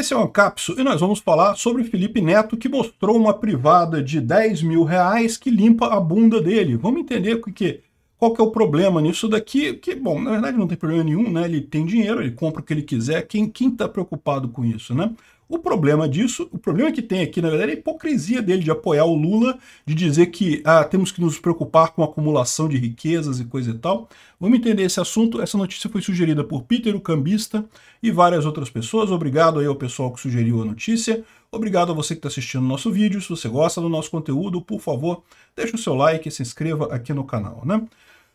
Esse é o Ancapsu e nós vamos falar sobre Felipe Neto que mostrou uma privada de 10 mil reais que limpa a bunda dele. Vamos entender o que, qual que é o problema nisso daqui, que, bom, na verdade não tem problema nenhum, né? Ele tem dinheiro, ele compra o que ele quiser, quem está preocupado com isso, né? O problema disso, o problema que tem aqui, na verdade, é a hipocrisia dele de apoiar o Lula, de dizer que ah, temos que nos preocupar com acumulação de riquezas e coisa e tal. Vamos entender esse assunto. Essa notícia foi sugerida por Peter, o cambista, e várias outras pessoas. Obrigado aí ao pessoal que sugeriu a notícia. Obrigado a você que está assistindo o nosso vídeo. Se você gosta do nosso conteúdo, por favor, deixe o seu like e se inscreva aqui no canal, né?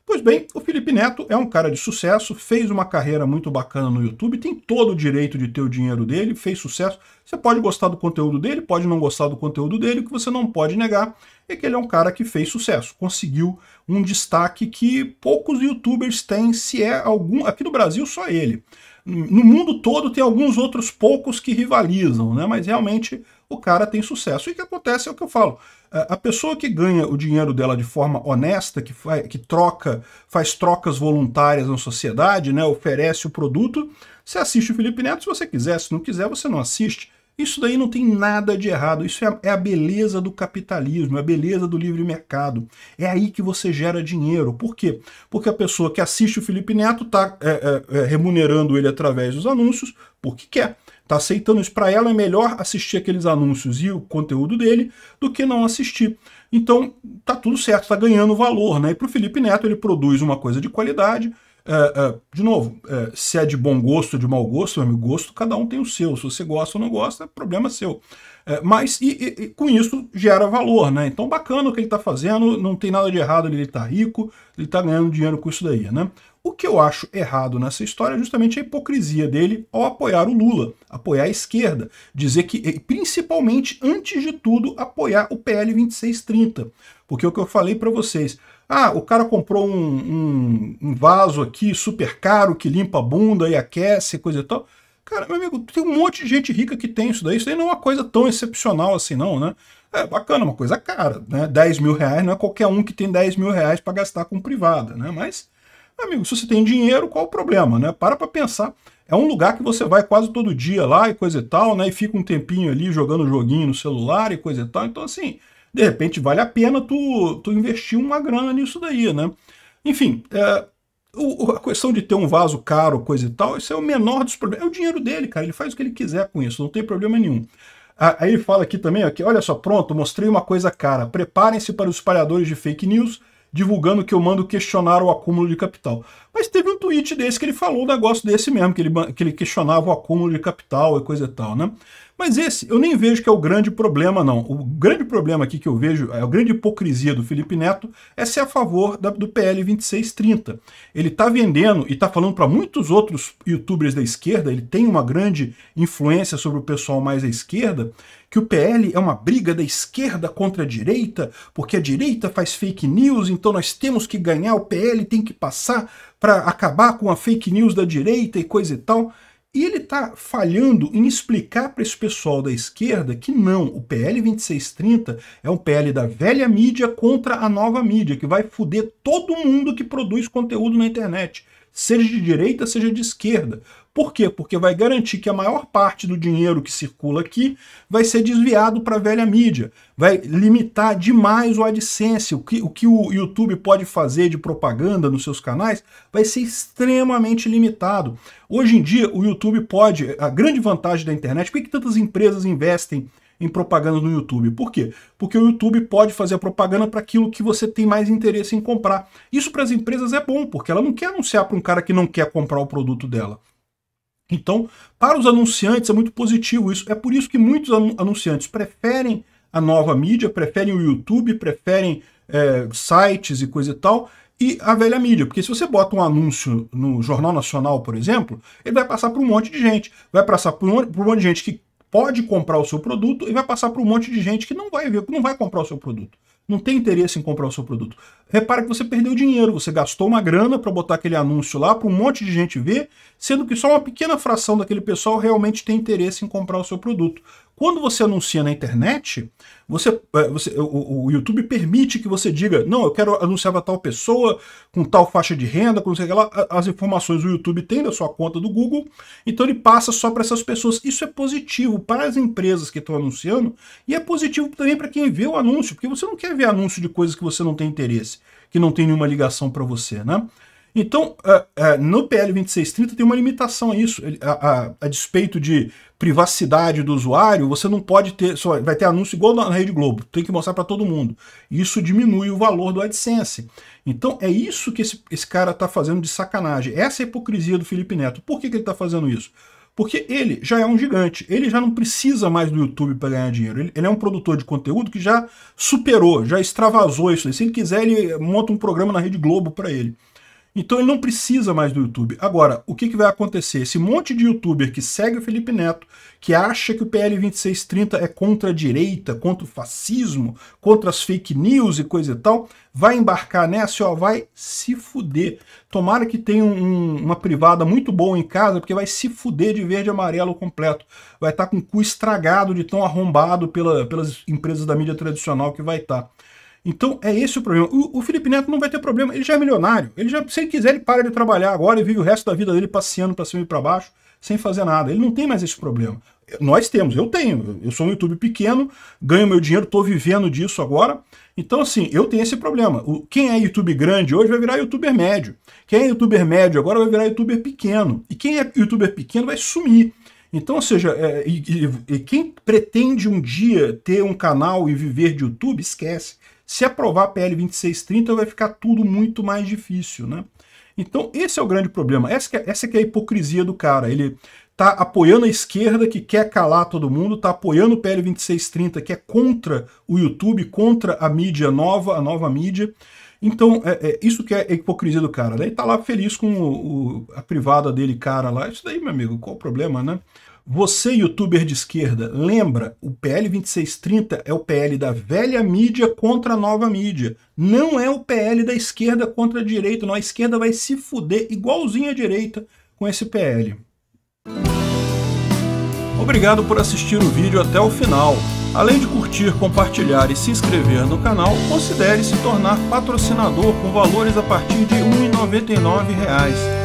Pois bem, o Felipe Neto é um cara de sucesso, fez uma carreira muito bacana no YouTube, tem todo o direito de ter o dinheiro dele, fez sucesso. Você pode gostar do conteúdo dele, pode não gostar do conteúdo dele, o que você não pode negar é que ele é um cara que fez sucesso, conseguiu um destaque que poucos youtubers têm, se é algum, aqui no Brasil só ele. No mundo todo tem alguns outros poucos que rivalizam, né? Mas realmente o cara tem sucesso. E o que acontece é o que eu falo. A pessoa que ganha o dinheiro dela de forma honesta, que, faz, que troca, faz trocas voluntárias na sociedade, né, oferece o produto, você assiste o Felipe Neto se você quiser, se não quiser, você não assiste. Isso daí não tem nada de errado. Isso é, é a, beleza do capitalismo, é a beleza do livre mercado. É aí que você gera dinheiro. Por quê? Porque a pessoa que assiste o Felipe Neto está é, é, é, remunerando ele através dos anúncios porque quer. Está aceitando isso. Para ela é melhor assistir aqueles anúncios e o conteúdo dele do que não assistir. Então tá tudo certo, está ganhando valor. Né? E para o Felipe Neto ele produz uma coisa de qualidade é, é, de novo, é, se é de bom gosto ou de mau gosto, meu amigo, gosto, cada um tem o seu. Se você gosta ou não gosta, é problema seu. mas e, e, e, com isso gera valor, né? Então, bacana o que ele está fazendo, não tem nada de errado, ele está rico, ele está ganhando dinheiro com isso daí, né? O que eu acho errado nessa história é justamente a hipocrisia dele ao apoiar o Lula, apoiar a esquerda, dizer que, principalmente, antes de tudo, apoiar o PL 2630. Porque é o que eu falei para vocês, ah, o cara comprou um, um, um vaso aqui super caro que limpa a bunda e aquece, coisa e tal. Cara, meu amigo, tem um monte de gente rica que tem isso daí. Isso daí não é uma coisa tão excepcional assim, não, né? É bacana, uma coisa cara, né? 10 mil reais não é qualquer um que tem 10 mil reais para gastar com privada, né? Mas, amigo, se você tem dinheiro, qual o problema, né? Para para pensar. É um lugar que você vai quase todo dia lá e coisa e tal, né? E fica um tempinho ali jogando joguinho no celular e coisa e tal. Então, assim, de repente vale a pena tu, tu investir uma grana nisso daí, né? Enfim, é, o, a questão de ter um vaso caro, coisa e tal, isso é o menor dos problemas. É o dinheiro dele, cara, ele faz o que ele quiser com isso, não tem problema nenhum. Ah, aí ele fala aqui também, que olha só, pronto, mostrei uma coisa cara. Preparem-se para os espalhadores de fake news divulgando que eu mando questionar o acúmulo de capital. Mas teve um tweet desse que ele falou um negócio desse mesmo, que ele, que ele questionava o acúmulo de capital e coisa e tal, né? Mas esse eu nem vejo que é o grande problema, não. O grande problema aqui que eu vejo, é, a grande hipocrisia do Felipe Neto é ser a favor da, do PL 2630. Ele está vendendo e está falando para muitos outros youtubers da esquerda, ele tem uma grande influência sobre o pessoal mais à esquerda, que o PL é uma briga da esquerda contra a direita, porque a direita faz fake news, então nós temos que ganhar, o PL tem que passar para acabar com a fake news da direita e coisa e tal. E ele está falhando em explicar para esse pessoal da esquerda que não, o PL 2630 é um PL da velha mídia contra a nova mídia, que vai foder todo mundo que produz conteúdo na internet, seja de direita, seja de esquerda. Por quê? Porque vai garantir que a maior parte do dinheiro que circula aqui vai ser desviado para a velha mídia. Vai limitar demais o AdSense. O que, o que o YouTube pode fazer de propaganda nos seus canais vai ser extremamente limitado. Hoje em dia, o YouTube pode. A grande vantagem da internet, por que, tantas empresas investem em propaganda no YouTube. Por quê? Porque o YouTube pode fazer a propaganda para aquilo que você tem mais interesse em comprar. Isso para as empresas é bom, porque ela não quer anunciar para um cara que não quer comprar o produto dela. Então, para os anunciantes é muito positivo isso. É por isso que muitos anunciantes preferem a nova mídia, preferem o YouTube, preferem é, sites e coisa e tal, e a velha mídia. Porque se você bota um anúncio no Jornal Nacional, por exemplo, ele vai passar para um monte de gente. Vai passar para um, um monte de gente que pode comprar o seu produto e vai passar para um monte de gente que não vai ver, que não vai comprar o seu produto não tem interesse em comprar o seu produto. Repara que você perdeu dinheiro, você gastou uma grana para botar aquele anúncio lá para um monte de gente ver, sendo que só uma pequena fração daquele pessoal realmente tem interesse em comprar o seu produto. Quando você anuncia na internet, você, é, você o, o, YouTube permite que você diga, não, eu quero anunciar para tal pessoa, com tal faixa de renda, com não sei que lá, as informações o YouTube tem da sua conta do Google, então ele passa só para essas pessoas. Isso é positivo para as empresas que estão anunciando e é positivo também para quem vê o anúncio, porque você não quer ver anúncio de coisas que você não tem interesse, que não tem nenhuma ligação para você, né? Então, é, é, no PL 2630 tem uma limitação a isso. A, a, a, despeito de privacidade do usuário, você não pode ter, só vai ter anúncio igual na Rede Globo, tem que mostrar para todo mundo. Isso diminui o valor do AdSense. Então, é isso que esse, esse cara está fazendo de sacanagem. Essa é a hipocrisia do Felipe Neto. Por que, que ele está fazendo isso? Porque ele já é um gigante, ele já não precisa mais do YouTube para ganhar dinheiro. Ele, ele, é um produtor de conteúdo que já superou, já extravasou isso. Se ele quiser, ele monta um programa na Rede Globo para ele. Então ele não precisa mais do YouTube. Agora, o que, que vai acontecer? Esse monte de youtuber que segue o Felipe Neto, que acha que o PL 2630 é contra a direita, contra o fascismo, contra as fake news e coisa e tal, vai embarcar nessa e ó, vai se fuder. Tomara que tenha um, uma privada muito boa em casa, porque vai se fuder de verde e amarelo completo. Vai estar tá com o cu estragado de tão arrombado pela, pelas empresas da mídia tradicional que vai estar. Tá. Então é esse o problema. O, o, Felipe Neto não vai ter problema, ele já é milionário. Ele já, se ele quiser, ele para de trabalhar agora e vive o resto da vida dele passeando para cima e para baixo, sem fazer nada. Ele não tem mais esse problema. Nós temos, eu tenho. Eu sou um YouTube pequeno, ganho meu dinheiro, estou vivendo disso agora. Então, assim, eu tenho esse problema. O, quem é YouTube grande hoje vai virar youtuber médio. Quem é youtuber médio agora vai virar youtuber pequeno. E quem é youtuber pequeno vai sumir. Então, ou seja, é, e, e, e, quem pretende um dia ter um canal e viver de YouTube, esquece. Se aprovar a PL 2630, vai ficar tudo muito mais difícil, né? Então, esse é o grande problema. Essa, é, essa é a hipocrisia do cara. Ele tá apoiando a esquerda que quer calar todo mundo, tá apoiando o PL 2630 que é contra o YouTube, contra a mídia nova, a nova mídia. Então, é, é isso que é a hipocrisia do cara. Daí tá lá feliz com o, o, a privada dele, cara lá. Isso daí, meu amigo, qual o problema, né? Você, youtuber de esquerda, lembra? O PL 2630 é o PL da velha mídia contra a nova mídia. Não é o PL da esquerda contra a direita. Não. A esquerda vai se fuder igualzinho à direita com esse PL. Obrigado por assistir o vídeo até o final. Além de curtir, compartilhar e se inscrever no canal, considere se tornar patrocinador com valores a partir de R$ 1,99